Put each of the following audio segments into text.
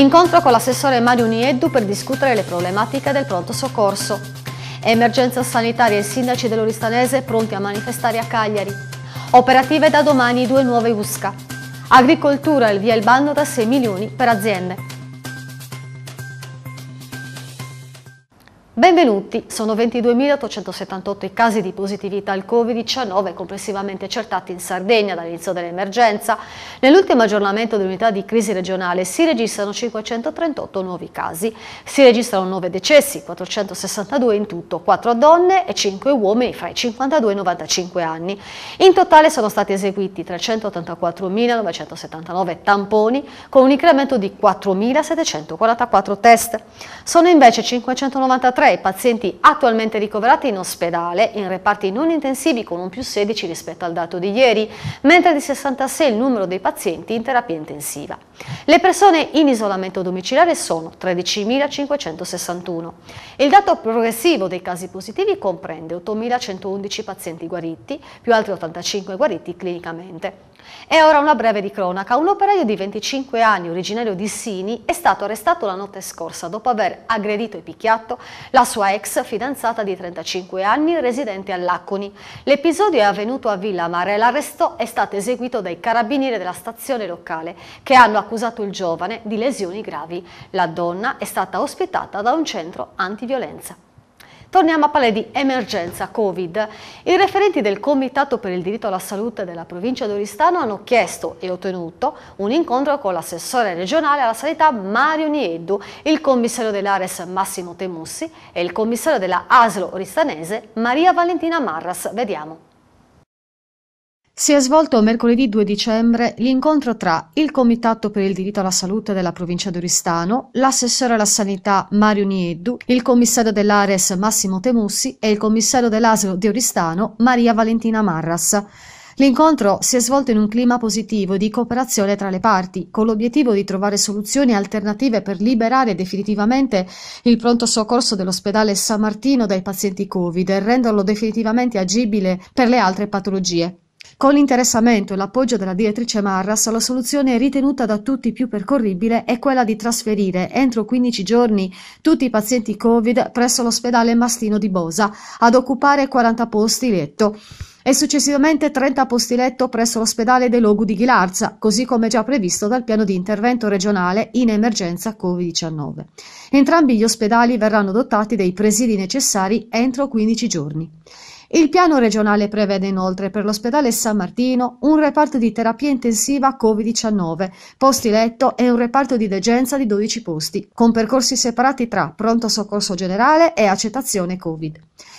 Incontro con l'assessore Mario Nieddu per discutere le problematiche del pronto soccorso. Emergenza sanitaria e sindaci dell'Oristanese pronti a manifestare a Cagliari. Operative da domani due nuove USCA. Agricoltura e il via il bando da 6 milioni per aziende. Benvenuti, sono 22.878 i casi di positività al Covid-19 complessivamente accertati in Sardegna dall'inizio dell'emergenza. Nell'ultimo aggiornamento dell'unità di crisi regionale si registrano 538 nuovi casi, si registrano 9 decessi, 462 in tutto, 4 donne e 5 uomini fra i 52 e i 95 anni. In totale sono stati eseguiti 384.979 tamponi con un incremento di 4.744 test. Sono invece 593 ai pazienti attualmente ricoverati in ospedale in reparti non intensivi con un più 16 rispetto al dato di ieri, mentre di 66 il numero dei pazienti in terapia intensiva. Le persone in isolamento domiciliare sono 13.561. Il dato progressivo dei casi positivi comprende 8.111 pazienti guariti, più altri 85 guariti clinicamente. E ora una breve di cronaca. Un operaio di 25 anni, originario di Sini, è stato arrestato la notte scorsa dopo aver aggredito e picchiato la sua ex fidanzata di 35 anni, residente a Laconi. L'episodio è avvenuto a Villa Mare e l'arresto è stato eseguito dai carabinieri della stazione locale, che hanno accusato il giovane di lesioni gravi. La donna è stata ospitata da un centro antiviolenza. Torniamo a parlare di emergenza Covid. I referenti del Comitato per il diritto alla salute della provincia di Oristano hanno chiesto e ottenuto un incontro con l'assessore regionale alla sanità Mario Nieddu, il commissario dell'Ares Massimo Temussi e il commissario della ASLO Oristanese Maria Valentina Marras. Vediamo. Si è svolto mercoledì 2 dicembre l'incontro tra il Comitato per il diritto alla salute della provincia di Oristano, l'assessore alla sanità Mario Nieddu, il commissario dell'Ares Massimo Temussi e il commissario dell'Aslo di Oristano Maria Valentina Marras. L'incontro si è svolto in un clima positivo di cooperazione tra le parti, con l'obiettivo di trovare soluzioni alternative per liberare definitivamente il pronto soccorso dell'ospedale San Martino dai pazienti Covid e renderlo definitivamente agibile per le altre patologie. Con l'interessamento e l'appoggio della direttrice Marras, la soluzione ritenuta da tutti più percorribile è quella di trasferire entro 15 giorni tutti i pazienti Covid presso l'ospedale Mastino di Bosa ad occupare 40 posti letto e successivamente 30 posti letto presso l'ospedale De Logu di Ghilarza, così come già previsto dal piano di intervento regionale in emergenza Covid-19. Entrambi gli ospedali verranno dotati dei presidi necessari entro 15 giorni. Il piano regionale prevede inoltre per l'ospedale San Martino un reparto di terapia intensiva Covid-19, posti letto e un reparto di degenza di 12 posti, con percorsi separati tra pronto soccorso generale e accettazione Covid.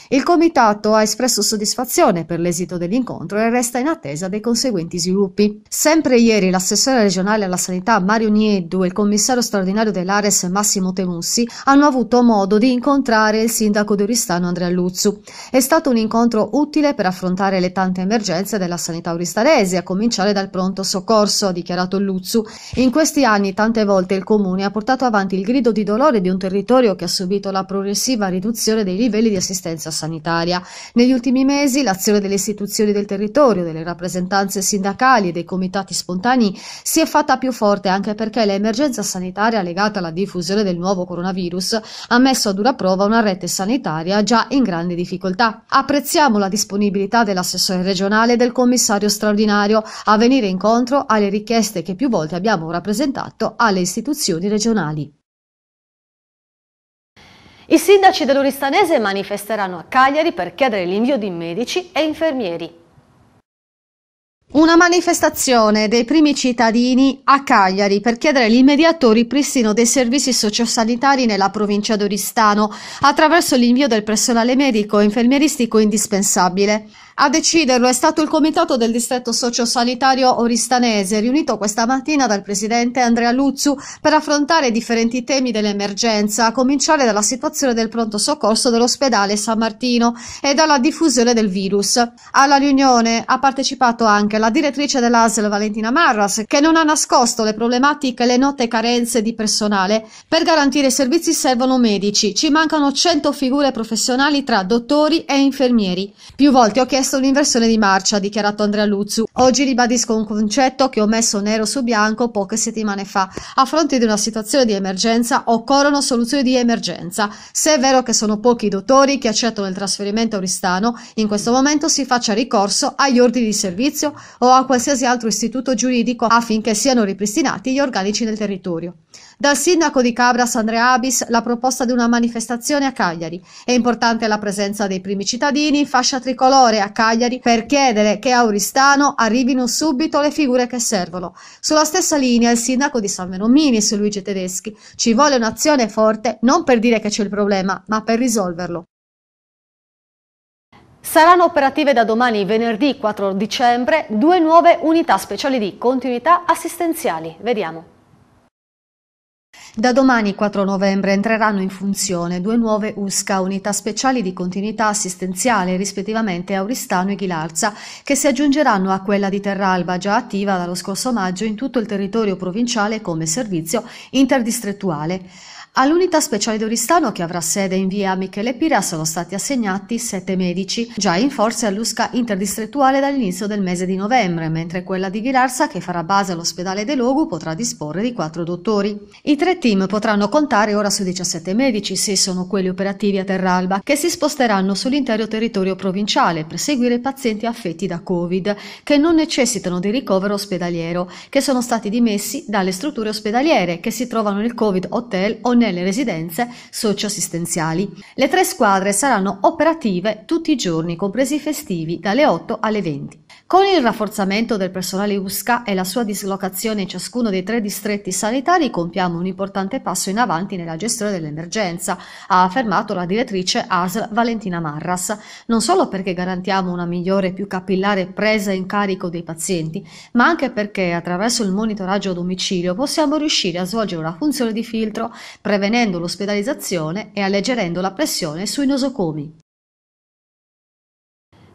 Il comitato ha espresso soddisfazione per l'esito dell'incontro e resta in attesa dei conseguenti sviluppi. Sempre ieri l'assessore regionale alla sanità Mario Nieddu e il commissario straordinario dell'Ares Massimo Temussi hanno avuto modo di incontrare il sindaco di Oristano Andrea Luzzu. È stato un incontro utile per affrontare le tante emergenze della sanità oristanese, a cominciare dal pronto soccorso, ha dichiarato Luzzu. In questi anni tante volte il comune ha portato avanti il grido di dolore di un territorio che ha subito la progressiva riduzione dei livelli di assistenza assistenza sanitaria. Negli ultimi mesi l'azione delle istituzioni del territorio, delle rappresentanze sindacali e dei comitati spontanei si è fatta più forte anche perché l'emergenza sanitaria legata alla diffusione del nuovo coronavirus ha messo a dura prova una rete sanitaria già in grande difficoltà. Apprezziamo la disponibilità dell'assessore regionale e del commissario straordinario a venire incontro alle richieste che più volte abbiamo rappresentato alle istituzioni regionali. I sindaci dell'Uristanese manifesteranno a Cagliari per chiedere l'invio di medici e infermieri. Una manifestazione dei primi cittadini a Cagliari per chiedere l'immediato ripristino dei servizi sociosanitari nella provincia d'Oristano attraverso l'invio del personale medico e infermieristico indispensabile. A deciderlo è stato il Comitato del Distretto Sociosanitario Oristanese, riunito questa mattina dal Presidente Andrea Luzzu per affrontare i differenti temi dell'emergenza, a cominciare dalla situazione del pronto soccorso dell'ospedale San Martino e dalla diffusione del virus. Alla riunione ha partecipato anche la direttrice dell'ASL Valentina Marras, che non ha nascosto le problematiche e le note carenze di personale. Per garantire i servizi servono medici, ci mancano 100 figure professionali tra dottori e infermieri. Più volte ho chiesto Basta un'inversione di marcia, ha dichiarato Andrea Luzzu. Oggi ribadisco un concetto che ho messo nero su bianco poche settimane fa. A fronte di una situazione di emergenza occorrono soluzioni di emergenza. Se è vero che sono pochi i dottori che accettano il trasferimento oristano, in questo momento si faccia ricorso agli ordini di servizio o a qualsiasi altro istituto giuridico affinché siano ripristinati gli organici del territorio. Dal sindaco di Cabras Andrea Abis la proposta di una manifestazione a Cagliari. È importante la presenza dei primi cittadini in fascia tricolore a Cagliari Cagliari per chiedere che a Auristano arrivino subito le figure che servono. Sulla stessa linea il sindaco di San Venomini su Luigi Tedeschi. Ci vuole un'azione forte non per dire che c'è il problema, ma per risolverlo. Saranno operative da domani venerdì 4 dicembre due nuove unità speciali di continuità assistenziali. Vediamo. Da domani 4 novembre entreranno in funzione due nuove USCA, unità speciali di continuità assistenziale, rispettivamente Auristano e Ghilarza, che si aggiungeranno a quella di Terralba, già attiva dallo scorso maggio in tutto il territorio provinciale come servizio interdistrettuale. All'unità speciale di Oristano, che avrà sede in via Michele Pira, sono stati assegnati sette medici, già in forza all'USCA interdistrettuale dall'inizio del mese di novembre, mentre quella di Ghilarza, che farà base all'ospedale De Logu, potrà disporre di quattro dottori. I tre team potranno contare ora su 17 medici, se sono quelli operativi a Terralba, che si sposteranno sull'intero territorio provinciale per seguire pazienti affetti da Covid, che non necessitano di ricovero ospedaliero, che sono stati dimessi dalle strutture ospedaliere, che si trovano nel Covid Hotel o nelle residenze socio-assistenziali. Le tre squadre saranno operative tutti i giorni, compresi i festivi, dalle 8 alle 20. Con il rafforzamento del personale USCA e la sua dislocazione in ciascuno dei tre distretti sanitari compiamo un importante passo in avanti nella gestione dell'emergenza, ha affermato la direttrice ASL Valentina Marras, non solo perché garantiamo una migliore e più capillare presa in carico dei pazienti, ma anche perché attraverso il monitoraggio a domicilio possiamo riuscire a svolgere una funzione di filtro prevenendo l'ospedalizzazione e alleggerendo la pressione sui nosocomi.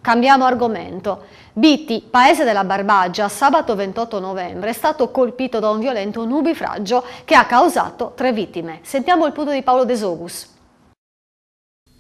Cambiamo argomento. Bitti, paese della Barbagia, sabato 28 novembre è stato colpito da un violento nubifragio che ha causato tre vittime. Sentiamo il punto di Paolo Desogus.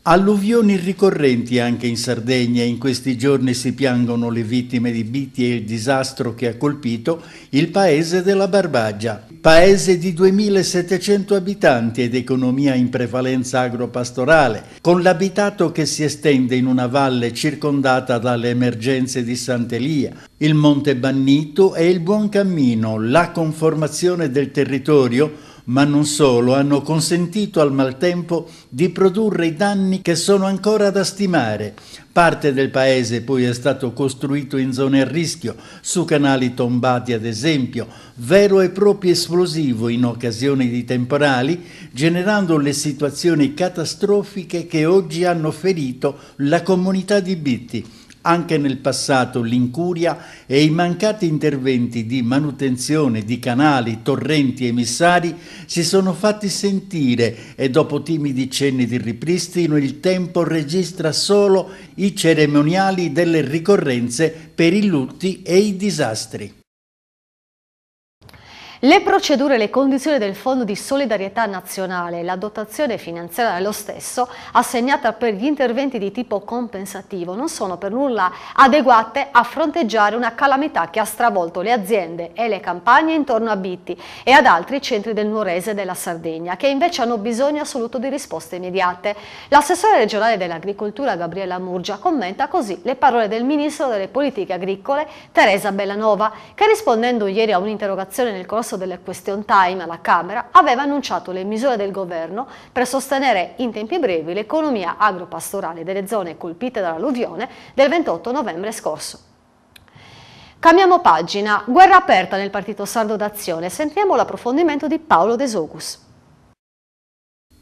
Alluvioni ricorrenti anche in Sardegna, in questi giorni si piangono le vittime di Bitti e il disastro che ha colpito il paese della Barbaggia. Paese di 2.700 abitanti ed economia in prevalenza agropastorale, con l'abitato che si estende in una valle circondata dalle emergenze di Sant'Elia, il Monte Bannito e il Buon Cammino, la conformazione del territorio ma non solo, hanno consentito al maltempo di produrre i danni che sono ancora da stimare. Parte del paese poi è stato costruito in zone a rischio, su canali tombati ad esempio, vero e proprio esplosivo in occasione di temporali, generando le situazioni catastrofiche che oggi hanno ferito la comunità di Bitti anche nel passato l'incuria e i mancati interventi di manutenzione di canali, torrenti e emissari si sono fatti sentire e dopo timidi cenni di ripristino il tempo registra solo i cerimoniali delle ricorrenze per i lutti e i disastri. Le procedure e le condizioni del Fondo di solidarietà nazionale e la dotazione finanziaria dello stesso, assegnata per gli interventi di tipo compensativo, non sono per nulla adeguate a fronteggiare una calamità che ha stravolto le aziende e le campagne intorno a Bitti e ad altri centri del Nuorese e della Sardegna, che invece hanno bisogno assoluto di risposte immediate. L'assessore regionale dell'agricoltura Gabriella Murgia commenta così le parole del Ministro delle Politiche Agricole Teresa Bellanova, che rispondendo ieri a un'interrogazione nel corso corso delle question time alla Camera aveva annunciato le misure del governo per sostenere in tempi brevi l'economia agropastorale delle zone colpite dall'alluvione del 28 novembre scorso. Cambiamo pagina, guerra aperta nel Partito Sardo d'Azione, sentiamo l'approfondimento di Paolo De Desogus.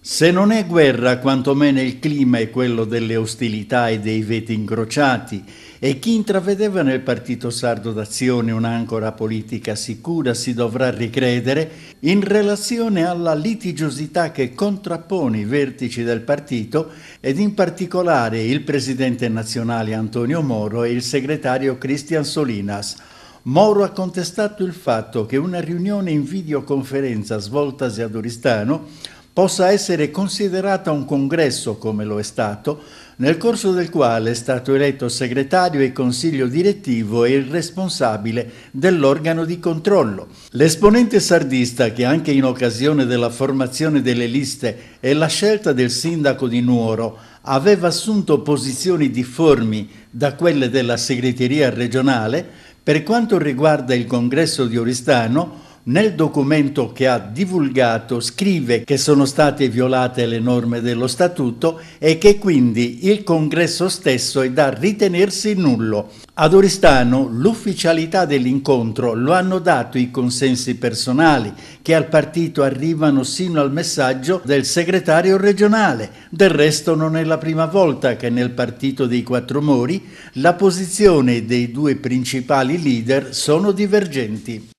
Se non è guerra, quantomeno il clima è quello delle ostilità e dei veti incrociati e chi intravedeva nel Partito Sardo d'Azione un'ancora politica sicura si dovrà ricredere in relazione alla litigiosità che contrappone i vertici del partito ed in particolare il presidente nazionale Antonio Moro e il segretario Cristian Solinas, Moro ha contestato il fatto che una riunione in videoconferenza svoltasi ad Oristano possa essere considerata un congresso, come lo è stato, nel corso del quale è stato eletto segretario e consiglio direttivo e il responsabile dell'organo di controllo. L'esponente sardista che anche in occasione della formazione delle liste e la scelta del sindaco di Nuoro aveva assunto posizioni difformi da quelle della segreteria regionale per quanto riguarda il congresso di Oristano, nel documento che ha divulgato scrive che sono state violate le norme dello statuto e che quindi il congresso stesso è da ritenersi nullo. Ad Oristano l'ufficialità dell'incontro lo hanno dato i consensi personali che al partito arrivano sino al messaggio del segretario regionale. Del resto non è la prima volta che nel partito dei Quattro Mori la posizione dei due principali leader sono divergenti.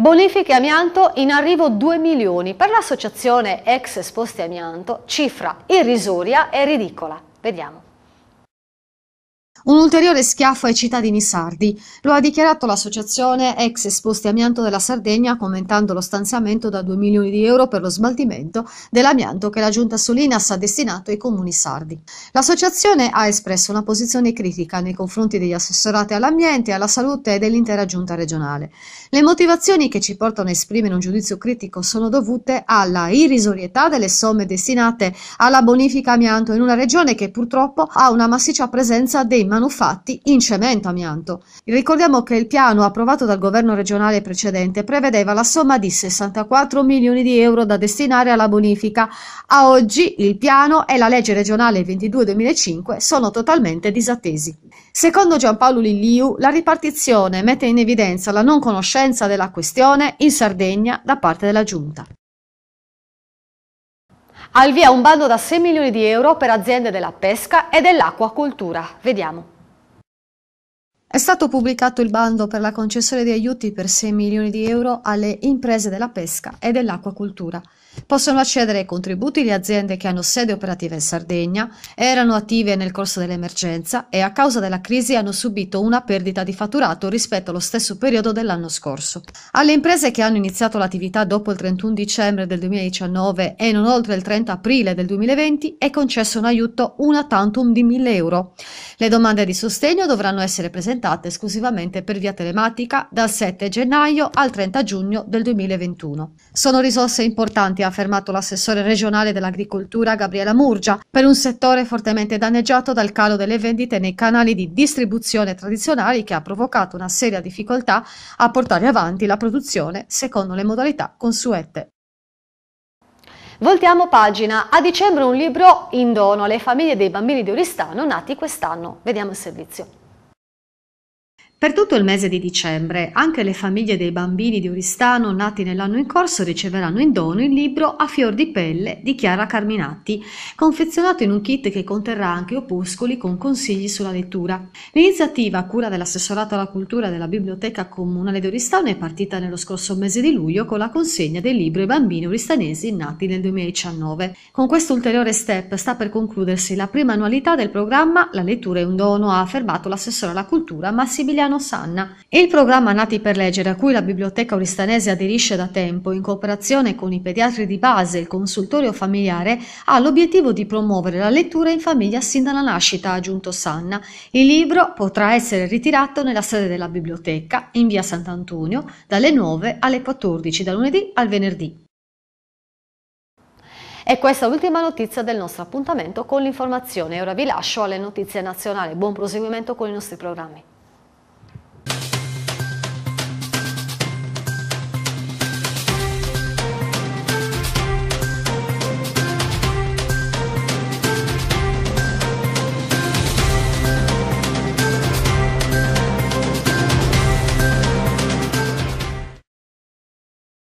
Bonifiche amianto in arrivo 2 milioni per l'associazione ex esposti amianto, cifra irrisoria e ridicola. Vediamo. Un ulteriore schiaffo ai cittadini sardi. Lo ha dichiarato l'associazione ex esposti amianto della Sardegna commentando lo stanziamento da 2 milioni di euro per lo smaltimento dell'amianto che la giunta Solinas ha destinato ai comuni sardi. L'associazione ha espresso una posizione critica nei confronti degli assessorati all'ambiente, alla salute e dell'intera giunta regionale. Le motivazioni che ci portano a esprimere un giudizio critico sono dovute alla irrisorietà delle somme destinate alla bonifica amianto in una regione che purtroppo ha una massiccia presenza dei manufatti in cemento amianto. Ricordiamo che il piano approvato dal governo regionale precedente prevedeva la somma di 64 milioni di euro da destinare alla bonifica. A oggi il piano e la legge regionale 22-2005 sono totalmente disattesi. Secondo Giampaolo Lilliu, la ripartizione mette in evidenza la non conoscenza della questione in Sardegna da parte della Giunta. Al via un bando da 6 milioni di euro per aziende della pesca e dell'acquacoltura. Vediamo. È stato pubblicato il bando per la concessione di aiuti per 6 milioni di euro alle imprese della pesca e dell'acquacoltura. Possono accedere ai contributi le aziende che hanno sede operativa in Sardegna, erano attive nel corso dell'emergenza e a causa della crisi hanno subito una perdita di fatturato rispetto allo stesso periodo dell'anno scorso. Alle imprese che hanno iniziato l'attività dopo il 31 dicembre del 2019 e non oltre il 30 aprile del 2020 è concesso un aiuto una tantum di 1000 euro. Le domande di sostegno dovranno essere presentate esclusivamente per via telematica dal 7 gennaio al 30 giugno del 2021. Sono risorse importanti a affermato l'assessore regionale dell'agricoltura Gabriela Murgia, per un settore fortemente danneggiato dal calo delle vendite nei canali di distribuzione tradizionali che ha provocato una seria difficoltà a portare avanti la produzione secondo le modalità consuete. Voltiamo pagina. A dicembre un libro in dono alle famiglie dei bambini di Oristano nati quest'anno. Vediamo il servizio. Per tutto il mese di dicembre anche le famiglie dei bambini di Oristano nati nell'anno in corso riceveranno in dono il libro A fior di pelle di Chiara Carminatti, confezionato in un kit che conterrà anche opuscoli con consigli sulla lettura. L'iniziativa a cura dell'assessorato alla cultura della Biblioteca Comunale di Oristano è partita nello scorso mese di luglio con la consegna del libro ai bambini oristanesi nati nel 2019. Con questo ulteriore step sta per concludersi la prima annualità del programma La lettura è un dono, ha affermato l'assessore alla cultura Massimiliano Milano Sanna. Il programma Nati per leggere, a cui la biblioteca oristanese aderisce da tempo in cooperazione con i pediatri di base e il consultorio familiare, ha l'obiettivo di promuovere la lettura in famiglia sin dalla nascita, ha aggiunto Sanna. Il libro potrà essere ritirato nella sede della biblioteca in via Sant'Antonio dalle 9 alle 14, da lunedì al venerdì. E questa è l'ultima notizia del nostro appuntamento con l'informazione. Ora vi lascio alle notizie nazionali. Buon proseguimento con i nostri programmi.